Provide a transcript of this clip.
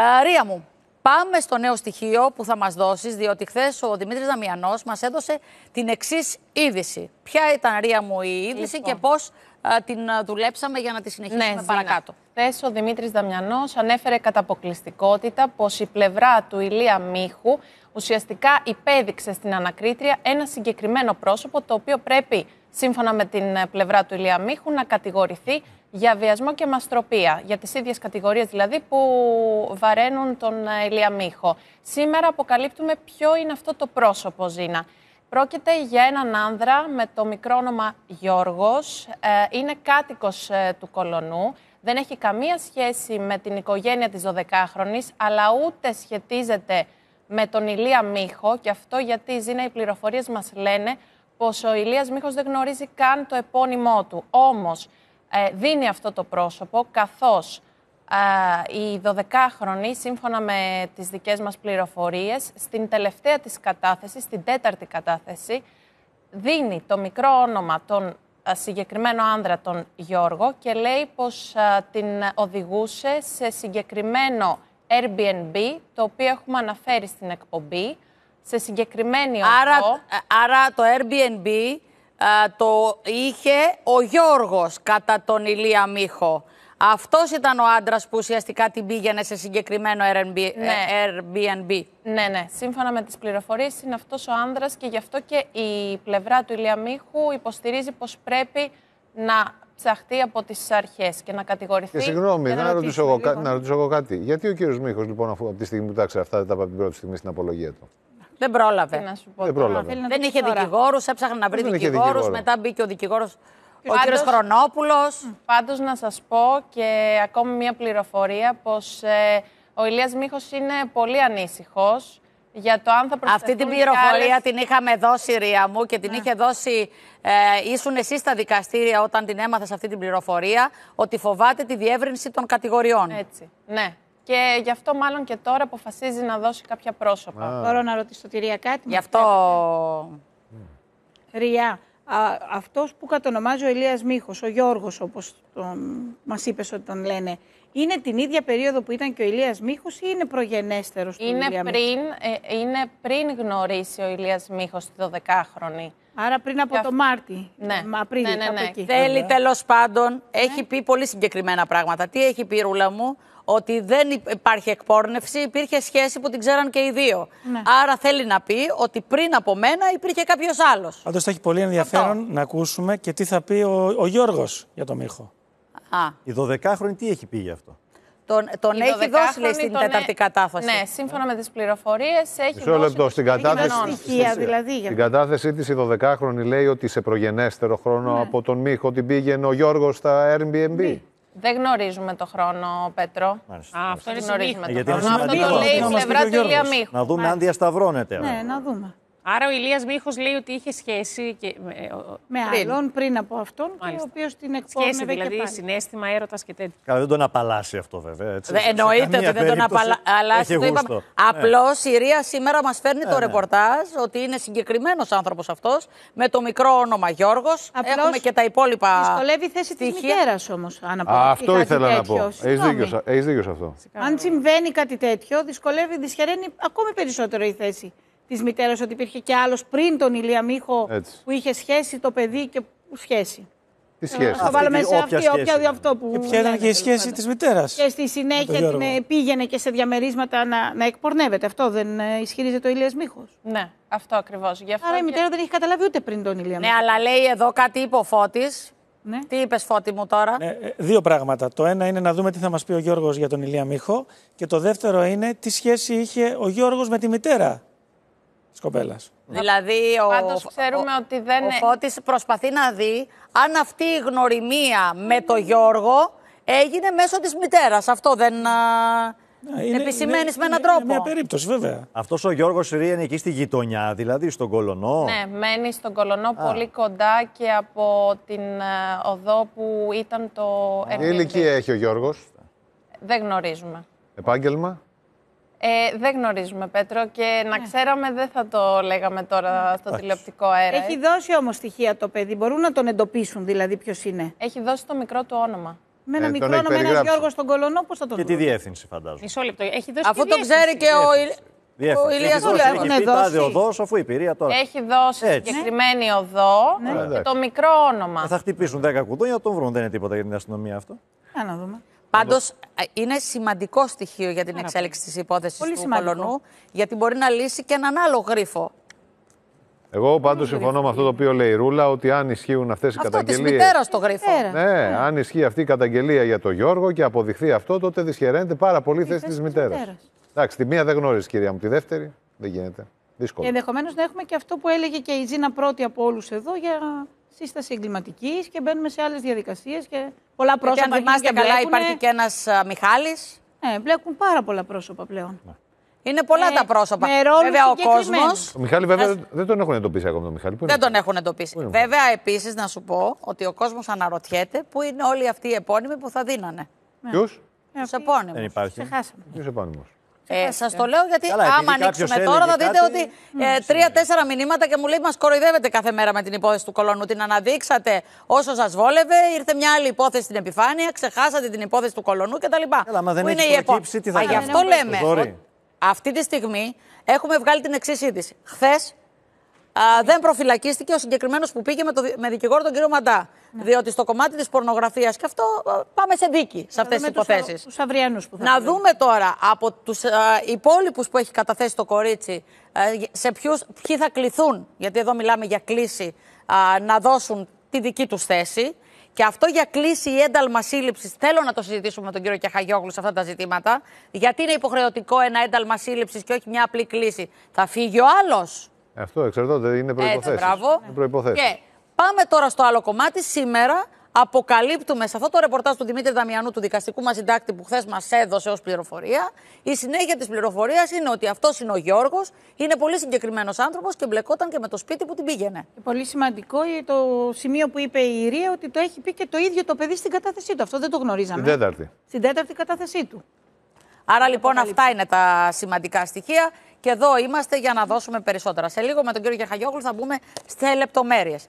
Αρία ε, Ρία μου, πάμε στο νέο στοιχείο που θα μας δώσεις, διότι χθες ο Δημήτρης Δαμιανός μας έδωσε την εξής είδηση. Ποια ήταν, Ρία μου, η είδηση λοιπόν. και πώς ε, την ε, δουλέψαμε για να τη συνεχίσουμε ναι, παρακάτω. Χθες ο Δημήτρης Δαμιανός ανέφερε κατά αποκλειστικότητα πως η πλευρά του Ηλία Μίχου ουσιαστικά υπέδειξε στην ανακρίτρια ένα συγκεκριμένο πρόσωπο το οποίο πρέπει σύμφωνα με την πλευρά του Ηλία Μίχου να κατηγορηθεί για βιασμό και μαστροπία, για τις ίδιες κατηγορίες δηλαδή που βαραίνουν τον ε, Ηλία Μίχο. Σήμερα αποκαλύπτουμε ποιο είναι αυτό το πρόσωπο, Ζήνα. Πρόκειται για έναν άνδρα με το μικρό όνομα Γιώργος, ε, είναι κάτοικος ε, του Κολονού, δεν έχει καμία σχέση με την οικογένεια της 12χρονης, αλλά ούτε σχετίζεται με τον Ηλία Μίχο και αυτό γιατί, Ζήνα, οι πληροφορίες μας λένε πως ο Ηλίας Μίχος δεν γνωρίζει καν το επώνυμό του. Όμως, ε, δίνει αυτό το πρόσωπο, καθώς ε, η 12χρονη, σύμφωνα με τις δικές μας πληροφορίες, στην τελευταία της κατάθεση, στην τέταρτη κατάθεση, δίνει το μικρό όνομα των ε, συγκεκριμένο άνδρα τον Γιώργο και λέει πως την οδηγούσε σε συγκεκριμένο Airbnb, το οποίο έχουμε αναφέρει στην εκπομπή, σε συγκεκριμένη άρα, Άρα το Airbnb το είχε ο Γιώργος κατά τον Ηλία Μίχο. Αυτός ήταν ο άντρας που ουσιαστικά την πήγαινε σε συγκεκριμένο Airbnb. Ε, ναι. ναι. ναι, Σύμφωνα με τις πληροφορίες είναι αυτός ο άντρας και γι' αυτό και η πλευρά του Ηλία Μίχου υποστηρίζει πως πρέπει να ψαχτεί από τις αρχές και να κατηγορηθεί. Και συγγνώμη, να, ρωτήσω εγώ, κάτι. Γιατί ο κύριος Μίχος, λοιπόν, αφού από τη στιγμή που τα αυτά, τα από την πρώτη στιγμή στην απολογία του. Δεν πρόλαβε. δεν πρόλαβε. δεν είχε δικηγόρους, έψαχνε να βρει δικηγόρου. Μετά μπήκε ο δικηγόρος ο κ. Χρονόπουλο. Πάντως να σας πω και ακόμη μία πληροφορία πως ε, ο Ηλιά Μίχος είναι πολύ ανήσυχος για το αν θα Αυτή την πληροφορία την είχαμε δώσει, Ρία μου, και την ναι. είχε δώσει. Ε, ήσουν εσείς στα δικαστήρια όταν την έμαθες αυτή την πληροφορία, ότι φοβάται τη διεύρυνση των κατηγοριών. Έτσι. Ναι και γι' αυτό μάλλον και τώρα αποφασίζει να δώσει κάποια πρόσωπα. Μπορώ να ρωτήσω τη Ρία κάτι. Γι' αυτό... Ρία, αυτός που κατονομάζει ο Ηλίας Μίχος, ο Γιώργος όπως τον, μας είπες τον λένε, είναι την ίδια περίοδο που ήταν και ο Ηλίας Μίχος ή είναι προγενέστερος του είναι Ηλία πριν, ε, Είναι πριν γνωρίσει ο Ηλίας Μίχος τη 12χρονη. Άρα πριν από το Μάρτι. Ναι, Μα, πριν, ναι, ναι, ναι. Εκεί. Θέλει τέλος πάντων, ναι. έχει πει πολύ συγκεκριμένα πράγματα. Τι έχει πει η Ρούλα μου, ότι δεν υπάρχει εκπόρνευση, υπήρχε σχέση που την ξέραν και οι δύο. Ναι. Άρα θέλει να πει ότι πριν από μένα υπήρχε κάποιος άλλος. Πάντως θα έχει πολύ ενδιαφέρον να ακούσουμε και τι θα πει ο, ο Γιώργος για τον Μίχο. Α. Η 12χρονη τι έχει πει γι' αυτό. Τον, τον έχει δώσει λέει, στην τέταρτη κατάθεση. Ναι, σύμφωνα με τις πληροφορίες έχει Μισό λεπτό. Στην κατάθεση, στοιχεία, δηλαδή, στην κατάθεσή της η 12χρονη λέει ότι σε προγενέστερο χρόνο ναι. από τον Μίχο την πήγαινε ο Γιώργος στα Airbnb. Ναι. Δεν γνωρίζουμε το χρόνο, Πέτρο. αυτό δεν γνωρίζουμε το ε, χρόνο. Αυτό το λέει η πλευρά του Να δούμε αν διασταυρώνεται. Ναι, να δούμε. Άρα ο Ηλίας Μίχος λέει ότι είχε σχέση και... Ε, ε, με πριν. άλλον πριν από αυτόν, και ο οποίος την εκπόρνευε σχέση, δηλαδή, και συνέστημα, έρωτας και τέτοια. Καλά, δεν τον απαλλάσσει αυτό βέβαια. Έτσι. Δεν, εννοείται ότι δεν τον απαλλάσσει. Το ναι. Απλώς η Ρία σήμερα μας φέρνει ε, το ναι. ρεπορτάζ ότι είναι συγκεκριμένος άνθρωπος αυτός με το μικρό όνομα Γιώργος. Έχουμε και τα υπόλοιπα. Δυσκολεύει η θέση της μητέρας όμως, αν Αυτό ήθελα να πω. Έχεις δίκιο σε αυτό. Αν συμβαίνει κάτι τέτοιο, δυσκολεύει, δυσχεραίνει ακόμη περισσότερο η θέση της μητέρας ότι υπήρχε και άλλος πριν τον Ηλία Μίχο Έτσι. που είχε σχέση το παιδί και σχέση. Τι σχέση. Θα βάλουμε σε αυτή, όποια αυτό που. Και ποια ήταν και η σχέση της μητέρας. Και στη συνέχεια την πήγαινε και σε διαμερίσματα να, να εκπορνεύεται. Αυτό δεν ε, ισχυρίζεται ο Ηλίας Μίχο. Ναι, αυτό ακριβώς. Άρα και... η μητέρα δεν έχει καταλάβει ούτε πριν τον Ηλία Μίχο. Ναι, αλλά λέει εδώ κάτι είπε ο Φώτης. Ναι. Τι είπες, Φώτη μου τώρα. Ναι, ε, δύο πράγματα. Το ένα είναι να δούμε τι θα μας πει ο Γιώργος για τον Ηλία Μίχο. Και το δεύτερο είναι τι σχέση είχε ο Γιώργος με τη μητέρα. Δηλαδή, ο, ότι δεν... ο ε- Φώτης προσπαθεί να δει αν αυτή η γνωριμία με το Γιώργο έγινε μέσω της μητέρας. Αυτό δεν... Ναι, επισημαίνεις με έναν τρόπο. Είναι μια περίπτωση, βέβαια. Αυτός ο Γιώργος είναι εκεί στη γειτονιά, δηλαδή στον Κολονό. Ναι, μένει στον Κολονό πολύ κοντά και από την ε, οδό που ήταν το Τι ηλικία έχει ο Γιώργος, Δεν γνωρίζουμε. επάγγελμα. Ε, δεν γνωρίζουμε, Πέτρο, και να ναι. ξέραμε δεν θα το λέγαμε τώρα ναι. στο Όχι. τηλεοπτικό αέρα. Έχει ε. δώσει όμως στοιχεία το παιδί. Μπορούν να τον εντοπίσουν δηλαδή ποιος είναι. Έχει δώσει το μικρό του όνομα. Με ένα ε, μικρό όνομα, ένα Γιώργο στον Κολονό, πώς θα τον Και τη διεύθυνση, φαντάζομαι. Μισό λεπτό. Έχει δώσει Αφού το ξέρει και ο, ο Ηλία εδώ. έχουν δώσει. αφού η πυρία τώρα. Έχει δώσει Έτσι. συγκεκριμένη οδό και ναι, ε, το μικρό όνομα. θα χτυπήσουν 10 κουδούνια, τον βρουν. Δεν είναι τίποτα για την αστυνομία αυτό. Να δούμε. Πάντως, ε, είναι σημαντικό στοιχείο για την εξέλιξη της υπόθεσης του σημαντικό. γιατί μπορεί να λύσει και έναν άλλο γρίφο. Εγώ πάντω συμφωνώ με αυτό το οποίο λέει η Ρούλα, ότι αν ισχύουν αυτές οι καταγγελίε. Τη μητέρας το γρίφο. Ναι, ναι, αν ισχύει αυτή η καταγγελία για τον Γιώργο και αποδειχθεί αυτό, τότε δυσχεραίνεται πάρα πολύ η θέση τη μητέρα. Εντάξει, τη μία δεν γνώριζες, κυρία μου, τη δεύτερη δεν γίνεται. Δύσκολο. Ενδεχομένως να έχουμε και αυτό που έλεγε και η Ζήνα πρώτη από όλους εδώ για σύσταση εγκληματικής και μπαίνουμε σε άλλες διαδικασίες και πολλά πρόσωπα. Και αν θυμάστε καλά, υπάρχει και ένας Μιχάλης. Ναι, μπλέκουν πάρα πολλά πρόσωπα πλέον. Ναι. Είναι πολλά ναι, τα πρόσωπα. Με βέβαια, ο κόσμος. Ο Μιχάλη, βέβαια, δεν τον έχουν εντοπίσει ακόμα τον Μιχάλη. Πού δεν τον έχουν εντοπίσει. Είναι βέβαια, επίσης, να σου πω ότι ο κόσμος αναρωτιέται πού είναι όλοι αυτοί οι επώνυμοι που θα δίνανε. Ποιους? Ναι, Τους επώνυμους. Δεν υπάρχει. Ποιου ε, Σας το λέω γιατί Καλά, άμα ανοίξουμε τώρα θα δείτε ότι ε, τρία-τέσσερα μηνύματα και μου λέει μας κοροϊδεύετε κάθε μέρα με την υπόθεση του Κολονού. Την αναδείξατε όσο σας βόλευε, ήρθε μια άλλη υπόθεση στην επιφάνεια, ξεχάσατε την υπόθεση του Κολονού κτλ. Καλά, μα δεν είναι η προκύψει, Γι' αυτό ναι, ναι, ναι. λέμε. Αυτή τη στιγμή έχουμε βγάλει την εξής είδηση. Χθες Α, δεν προφυλακίστηκε ο συγκεκριμένος που πήγε με, το, με δικηγόρο τον κύριο Μαντά. Ναι. Διότι στο κομμάτι της πορνογραφίας και αυτό πάμε σε δίκη σε αυτές τις υποθέσεις. Τους αυριανούς που θα Να δούμε τώρα από τους υπόλοιπους που έχει καταθέσει το κορίτσι, σε ποιους ποιοι θα κληθούν, γιατί εδώ μιλάμε για κλίση, να δώσουν τη δική τους θέση. Και αυτό για κλίση ή ένταλμα σύλληψης θέλω να το συζητήσουμε με τον κύριο Κιαχαγιόγλου σε αυτά τα ζητήματα. Γιατί είναι υποχρεωτικό ένα ένταλμα σύλληψης και όχι μια απλή κλίση. Θα φύγει ο άλλος. Αυτό εξαρτάται, είναι ε, προποθέσει. Ναι, μπράβο. Είναι προϋποθέσεις. Και πάμε τώρα στο άλλο κομμάτι. Σήμερα αποκαλύπτουμε σε αυτό το ρεπορτάζ του Δημήτρη Δαμιανού, του δικαστικού μας συντάκτη που χθες μας έδωσε ως πληροφορία. Η συνέχεια της πληροφορίας είναι ότι αυτός είναι ο Γιώργος, είναι πολύ συγκεκριμένος άνθρωπος και μπλεκόταν και με το σπίτι που την πήγαινε. Πολύ σημαντικό το σημείο που είπε η Ιρία ότι το έχει πει και το ίδιο το παιδί στην κατάθεσή του. Αυτό δεν το γνωρίζαμε. Στην τέταρτη. Στην τέταρτη κατάθεσή του. Άρα λοιπόν αυτά είναι τα σημαντικά στοιχεία. Και εδώ είμαστε για να δώσουμε περισσότερα. Σε λίγο με τον κύριο Γεχαγιόγλου θα μπούμε σε λεπτομέρειες.